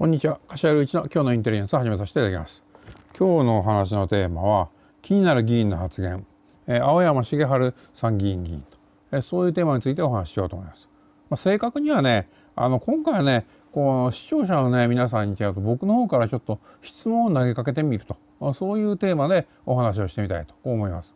こんにちは柏原一の今日のインテリジェンスを始めさせていただきます今日のお話のテーマは気になる議員の発言、え青山茂春参議院議員と、えそういうテーマについてお話ししようと思います、まあ、正確にはねあの今回はねこう視聴者のね皆さんに違うと僕の方からちょっと質問を投げかけてみると、まあ、そういうテーマでお話をしてみたいと思います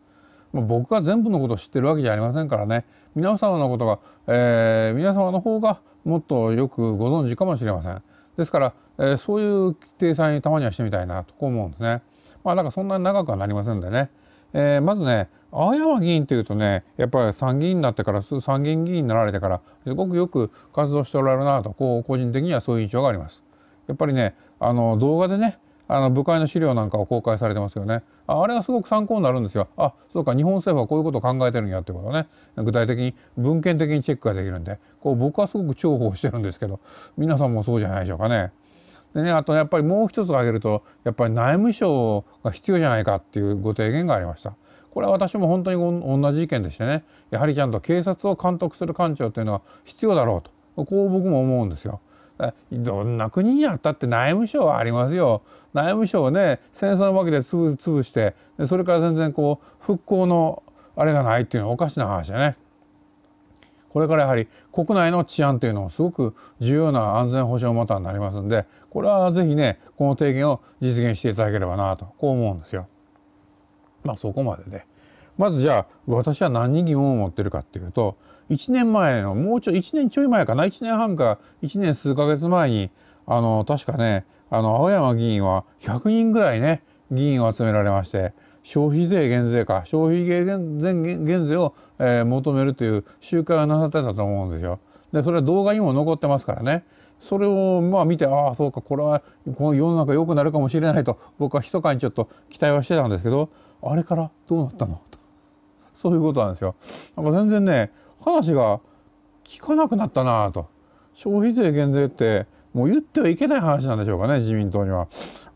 ま僕が全部のことを知ってるわけじゃありませんからね皆様のことが、えー、皆様の方がもっとよくご存知かもしれません。ですから、えー、そういう規定さんにたまにはしてみたいなとこう思うんですね。まあなんかそんなに長くはなりませんでね。えー、まずね青山議員というとねやっぱり参議院になってから参議院議員になられてからすごくよく活動しておられるなとこう個人的にはそういう印象があります。やっぱりねあの動画でねあの部会の資料なんかを公開されてますよねああれはすごく参考になるんですよあそうか日本政府はこういうことを考えてるんやってことね具体的に文献的にチェックができるんでこう僕はすごく重宝してるんですけど皆さんもそうじゃないでしょうかね。でねあとやっぱりもう一つ挙げるとやっぱり内務省が必要じゃないかっていうご提言がありました。これは私も本当に同じ意見でしてねやはりちゃんと警察を監督する官庁というのは必要だろうとこう僕も思うんですよ。どんな国にあったって内務省はありますよ。内務省をね戦争のわけで潰潰してそれから全然こう復興のあれがないっていうのはおかしな話だね。これからやはり国内の治安というのもすごく重要な安全保障マターになりますんでこれは是非ねこの提言を実現していただければなとこう思うんですよ。まあそこまでで、ね、まずじゃあ私は何に疑問を持ってるかっていうと1年前のもうちょ1年ちょい前かな1年半か1年数ヶ月前にあの確かねあの青山議員は100人ぐらいね議員を集められまして消費税減税か消費税減税を、えー、求めるという集会がなさってたと思うんですよ。でそれは動画にも残ってますからねそれをまあ見てああそうかこれはこの世の中良くなるかもしれないと僕は密かにちょっと期待はしてたんですけどあれからどうなったのとそういうことなんですよ。なんか全然ね話が聞かなくなったなと消費税減税ってもう言ってはいけない話なんでしょうかね自民党には。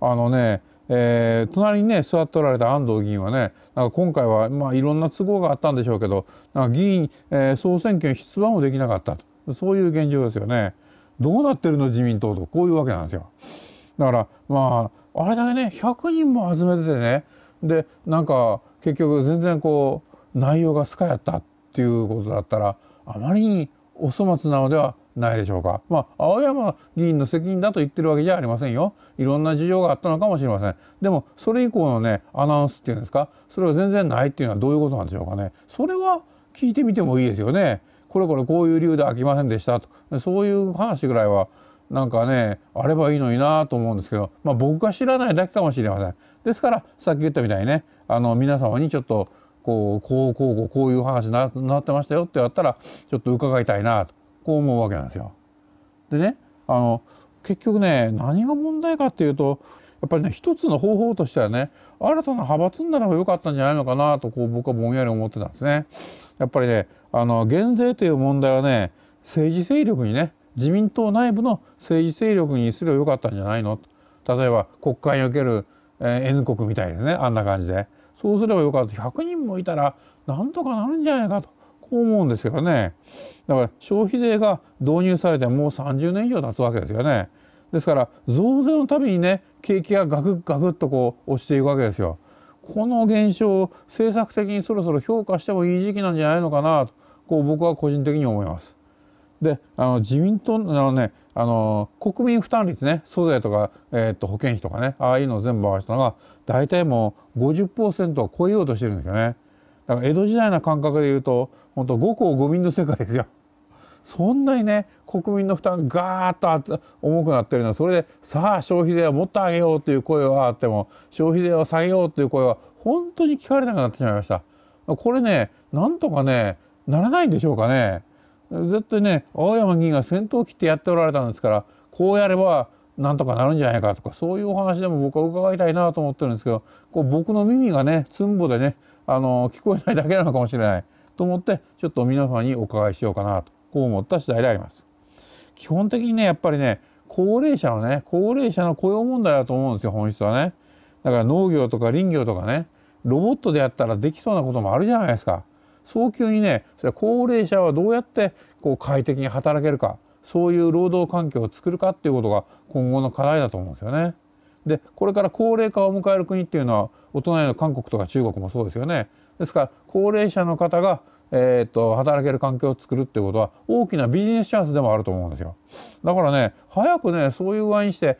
あのねえー、隣にね座っておられた安藤議員はねなんか今回は、まあ、いろんな都合があったんでしょうけどなんか議員、えー、総選挙に出馬もできなかったとそういう現状ですよね。どうなってるの自民党とこういうわけなんですよ。だからまああれだけね100人も集めててねでなんか結局全然こう内容がスカやったっていうことだったらあまりにお粗末なのではないでしょうか。まあ、青山議員の責任だと言ってるわけじゃありませんよ。いろんな事情があったのかもしれません。でも、それ以降のね、アナウンスっていうんですか、それは全然ないっていうのはどういうことなんでしょうかね。それは聞いてみてもいいですよね。これこれこういう理由で飽きませんでしたと。そういう話ぐらいは、なんかね、あればいいのになと思うんですけど、まあ僕が知らないだけかもしれません。ですから、さっき言ったみたいにね、あの皆様にちょっとこうこうこうこうこういう話になってましたよってやったらちょっと伺いたいなとこう思うわけなんですよ。でねあの結局ね何が問題かっていうとやっぱりね一つの方法としてはね新たな派閥になればよかったんじゃないのかなとこう僕はぼんやり思ってたんですね。やっぱりねあの減税という問題はね政治勢力にね自民党内部の政治勢力にすればよかったんじゃないの例えば国会における、え N 国みたいですねあんな感じで。そうすればよかった100人もいたらなんとかなるんじゃないかとこう思うんですよねだから消費税が導入されてもう30年以上経つわけですよねですから増税のたびにね景気がガクガクッとこう落ちていくわけですよこの現象を政策的にそろそろ評価してもいい時期なんじゃないのかなとこう僕は個人的に思いますであの自民党のねあの国民負担率ね租税とか、えー、と保険費とかねああいうのを全部合わせたのが大体もう50%を超えようとしてるんですよねだから江戸時代の感覚で言うと本当五公五民の世界ですよ そんなにね国民の負担がガーッと重くなってるのはそれでさあ消費税をもっと上げようという声はあっても消費税を下げようという声は本当に聞かれなくなってしまいましたこれねなんとかねならないんでしょうかねずっとね青山議員が戦闘機ってやっておられたんですからこうやればなんとかなるんじゃないかとかそういうお話でも僕は伺いたいなと思ってるんですけどこう僕の耳がねつんぼでねあの聞こえないだけなのかもしれないと思ってちょっと皆さんにお伺いしようかなとこう思った次第であります。基本的にねやっぱりね高齢者のね高齢者の雇用問題だと思うんですよ本質はね。だから農業とか林業とかねロボットでやったらできそうなこともあるじゃないですか。早急にねそれは高齢者はどうやってこう快適に働けるかそういう労働環境を作るかっていうことが今後の課題だと思うんですよね。でこれから高齢化を迎える国っていうのはお隣の韓国とか中国もそうですよね。ですから高齢者の方がえーと、と働ける環境を作るっていうことは大きなビジネスチャンスでもあると思うんですよだからね早くねそういう具合にして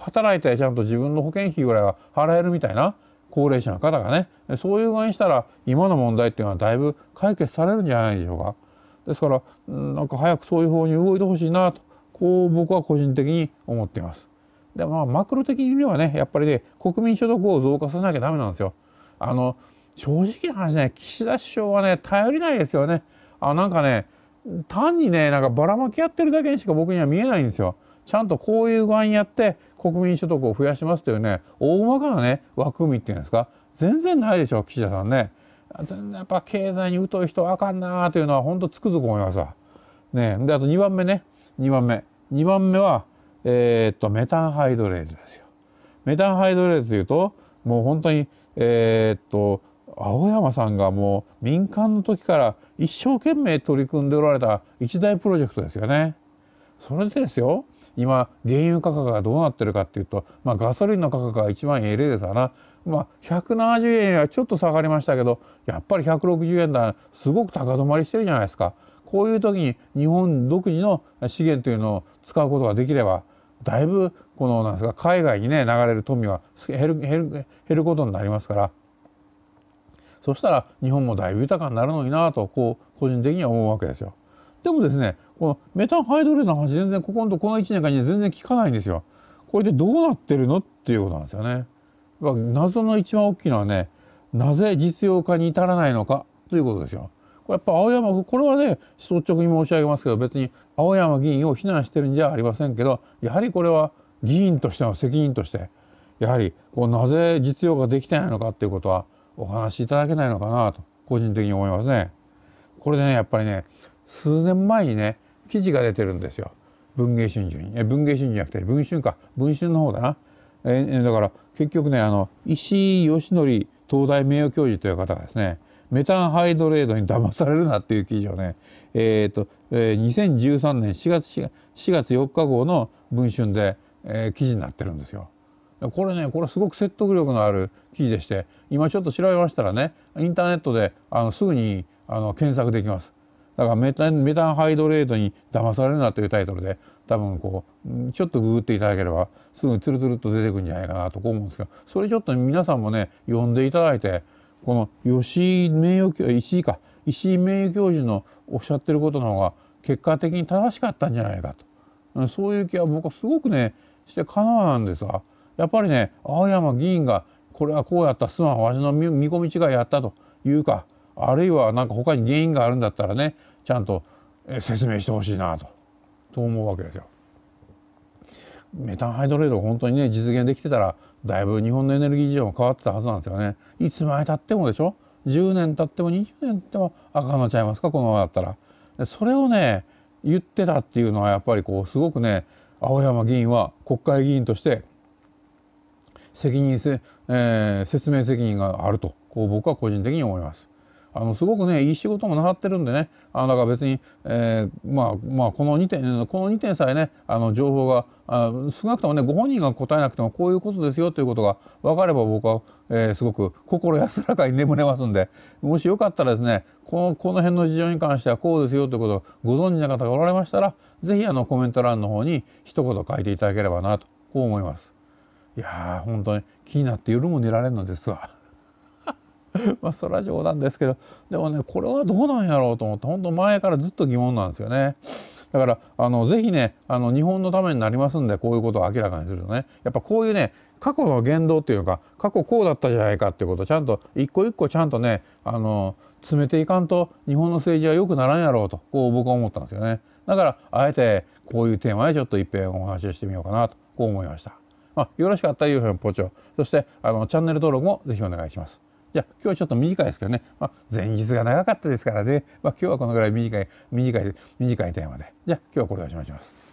働いてちゃんと自分の保険費ぐらいは払えるみたいな高齢者の方がねそういう具合にしたら今の問題っていうのはだいぶ解決されるんじゃないでしょうか。ですからなんか早くそういう方に動いてほしいなとこう僕は個人的に思っています。でまあマクロ的にはねやっぱりね国民所得を増加させなきゃダメなんですよ。あの正直な話ね岸田首相はね頼りないですよね。あなんかね単にねなんかばらまきやってるだけにしか僕には見えないんですよ。ちゃんとこういう具合にやって国民所得を増やしますというね大まかなね枠組みっていうんですか全然ないでしょう岸田さんね。全然やっぱ経済に疎い人はあかんなーというのは本当つくづく思いますわ。ね、であと2番目ね2番目2番目は、えー、っとメタンハイドレートですよ。メタンハイドレートというともう本当にえー、っと青山さんがもう民間の時から一生懸命取り組んでおられた一大プロジェクトですよね。それでですよ今原油価格がどうなってるかっていうと、まあ、ガソリンの価格が一番え円ですかな、まあ、170円よりはちょっと下がりましたけどやっぱり160円だすごく高止まりしてるじゃないですか。こういう時に日本独自の資源というのを使うことができればだいぶこのなんですか海外にね流れる富は減る減る減ることになりますからそしたら日本もだいぶ豊かになるのになとこう個人的には思うわけですよ。でもですねこのメタンハイドレートの話全然ここのとこの1年間に全然聞かないんですよ。これでどうなってるのっていうことなんですよね。謎の一番大きいのはねなぜ実用化に至らないのかということですよ。これやっぱ青山これはね率直に申し上げますけど別に青山議員を非難してるんじゃありませんけどやはりこれは議員としての責任としてやはりこうなぜ実用化できてないのかっていうことはお話しいただけないのかなと個人的に思いますね。これでねやっぱりね数年前にね記事が出てるんですよ文藝春秋に文藝春秋じゃなくて文春か文春の方だなえだから結局ねあの石井義則東大名誉教授という方がですねメタンハイドレードに騙されるなっていう記事をね、えーとえー、2013年4月 ,4 月4日号の「文春で」えー、記事になってるんですよ。これねこれすごく説得力のある記事でして今ちょっと調べましたらねインターネットであのすぐにあの検索できます。だからメタメタンハイドレートに騙されるなというタイトルで多分こうちょっとググっていただければすぐツルツルっと出てくるんじゃないかなとこう思うんですけどそれちょっと皆さんもね呼んでいただいてこの吉井名誉教石井か石井名誉教授のおっしゃってることの方が結果的に正しかったんじゃないかとそういう気は僕はすごくねしてかなわなんですがやっぱりね青山議員がこれはこうやったすまんわしの見込み違いやったというかあるいは何か他に原因があるんだったらねちゃんと説明してほしいなとと思うわけですよ。メタンハイドレート本当にね実現できてたらだいぶ日本のエネルギー事情も変わってたはずなんですよね。いつまでたってもでしょ10年たっても20年経っても赤になっちゃいますかこのままだったら。それをね言ってたっていうのはやっぱりこうすごくね青山議員は国会議員として責任せ、えー、説明責任があるとこう僕は個人的に思います。あのすごくねいい仕事もなさってるんでねあだから別に、えー、まあまあこの2点この2点さえねあの情報があ少なくともねご本人が答えなくてもこういうことですよということが分かれば僕は、えー、すごく心安らかに眠れますんでもしよかったらですねこのこの辺の事情に関してはこうですよということをご存知の方がおられましたら是非あのコメント欄の方に一言書いていただければなとこう思います。いやー本当に気になって夜も寝られるのですわ。まあそれは冗談ですけどでもねこれはどうなんやろうと思って本当前からずっと疑問なんですよね。だからあのぜひねあの日本のためになりますんでこういうことを明らかにするとねやっぱこういうね過去の言動っていうか過去こうだったじゃないかっていうことをちゃんと一個一個ちゃんとねあの詰めていかんと日本の政治は良くならんやろうとこう僕は思ったんですよね。だからあえてこういうテーマでちょっと一遍お話ししてみようかなとこう思いました。まあ、よろしかったら UFO ポチョそしてあのチャンネル登録もぜひお願いします。じゃあ今日はちょっと短いですけどね、まあ、前日が長かったですからね、まあ、今日はこのぐらい短い短い短いテーマでじゃあ今日はこれでおしまいします。